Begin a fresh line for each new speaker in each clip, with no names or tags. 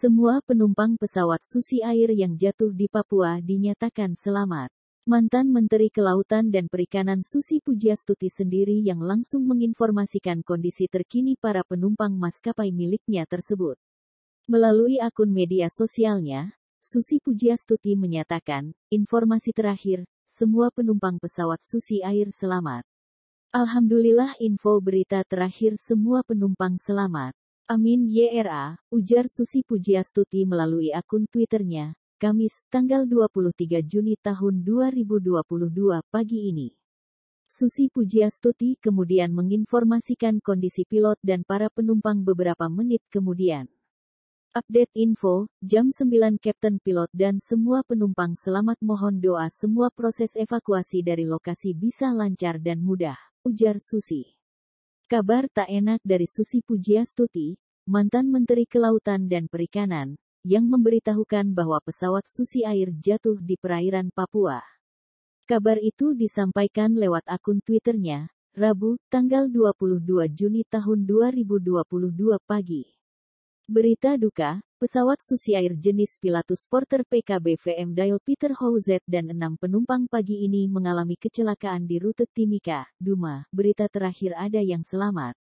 Semua penumpang pesawat Susi Air yang jatuh di Papua dinyatakan selamat. Mantan Menteri Kelautan dan Perikanan Susi Pujiastuti sendiri yang langsung menginformasikan kondisi terkini para penumpang maskapai miliknya tersebut. Melalui akun media sosialnya, Susi Pujiastuti menyatakan, informasi terakhir, semua penumpang pesawat Susi Air selamat. Alhamdulillah info berita terakhir semua penumpang selamat. Amin YRA, ujar Susi Pujiastuti melalui akun Twitternya, Kamis, tanggal 23 Juni tahun 2022 pagi ini. Susi Pujiastuti kemudian menginformasikan kondisi pilot dan para penumpang beberapa menit kemudian. Update info, jam 9 Kapten Pilot dan semua penumpang selamat mohon doa semua proses evakuasi dari lokasi bisa lancar dan mudah, ujar Susi. Kabar tak enak dari Susi Pujiastuti, mantan Menteri Kelautan dan Perikanan, yang memberitahukan bahwa pesawat Susi Air jatuh di perairan Papua. Kabar itu disampaikan lewat akun Twitternya, Rabu, tanggal 22 Juni tahun 2022 pagi. Berita duka, pesawat Susi Air jenis Pilatus Porter PKB VM Dial Peter Houzet dan enam penumpang pagi ini mengalami kecelakaan di rute Timika, Duma. Berita terakhir ada yang selamat.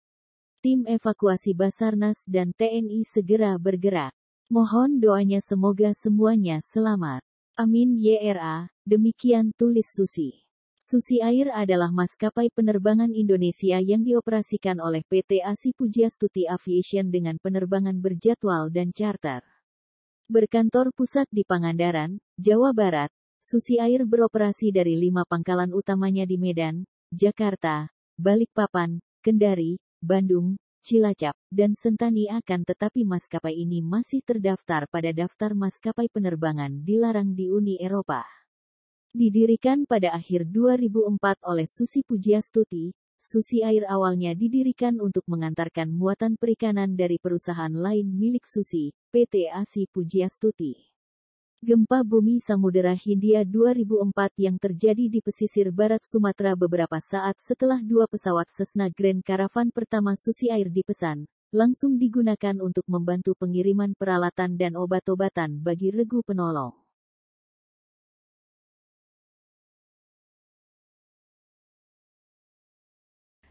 Tim evakuasi Basarnas dan TNI segera bergerak. Mohon doanya semoga semuanya selamat. Amin YRA, demikian tulis Susi. Susi Air adalah maskapai penerbangan Indonesia yang dioperasikan oleh PT Asi Pujiastuti Aviation dengan penerbangan berjadwal dan charter. Berkantor pusat di Pangandaran, Jawa Barat, Susi Air beroperasi dari lima pangkalan utamanya di Medan, Jakarta, Balikpapan, Kendari, Bandung, Cilacap, dan Sentani akan tetapi maskapai ini masih terdaftar pada daftar maskapai penerbangan dilarang di Uni Eropa. Didirikan pada akhir 2004 oleh Susi Pujiastuti, Susi Air awalnya didirikan untuk mengantarkan muatan perikanan dari perusahaan lain milik Susi, PT Asi Pujiastuti. Gempa bumi Samudera Hindia 2004 yang terjadi di pesisir barat Sumatera beberapa saat setelah dua pesawat Cessna Grand Caravan pertama Susi Air dipesan, langsung digunakan untuk membantu pengiriman peralatan dan obat-obatan bagi regu penolong.